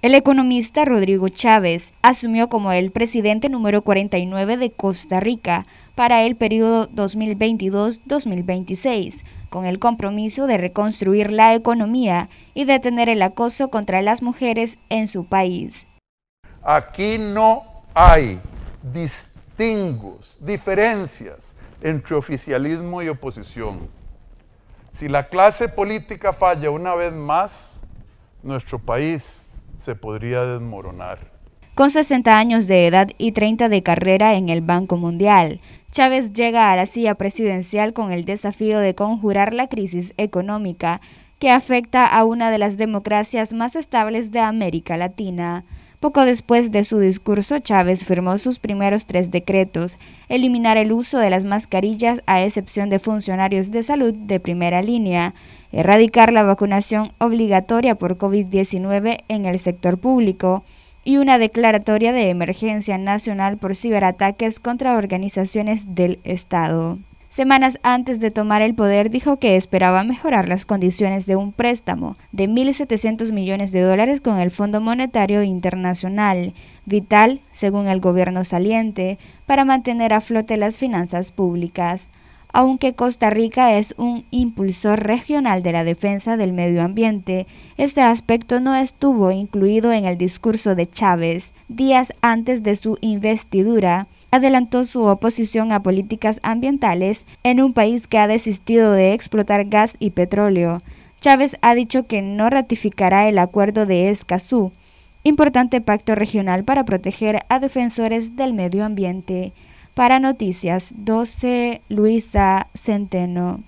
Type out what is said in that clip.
El economista Rodrigo Chávez asumió como el presidente número 49 de Costa Rica para el periodo 2022-2026, con el compromiso de reconstruir la economía y detener el acoso contra las mujeres en su país. Aquí no hay distingos, diferencias entre oficialismo y oposición. Si la clase política falla una vez más, nuestro país se podría desmoronar. Con 60 años de edad y 30 de carrera en el Banco Mundial, Chávez llega a la silla presidencial con el desafío de conjurar la crisis económica que afecta a una de las democracias más estables de América Latina. Poco después de su discurso, Chávez firmó sus primeros tres decretos, eliminar el uso de las mascarillas a excepción de funcionarios de salud de primera línea, erradicar la vacunación obligatoria por COVID-19 en el sector público y una declaratoria de emergencia nacional por ciberataques contra organizaciones del Estado. Semanas antes de tomar el poder dijo que esperaba mejorar las condiciones de un préstamo de 1.700 millones de dólares con el Fondo Monetario Internacional, vital, según el gobierno saliente, para mantener a flote las finanzas públicas. Aunque Costa Rica es un impulsor regional de la defensa del medio ambiente, este aspecto no estuvo incluido en el discurso de Chávez días antes de su investidura adelantó su oposición a políticas ambientales en un país que ha desistido de explotar gas y petróleo. Chávez ha dicho que no ratificará el acuerdo de Escazú, importante pacto regional para proteger a defensores del medio ambiente. Para Noticias 12, Luisa Centeno.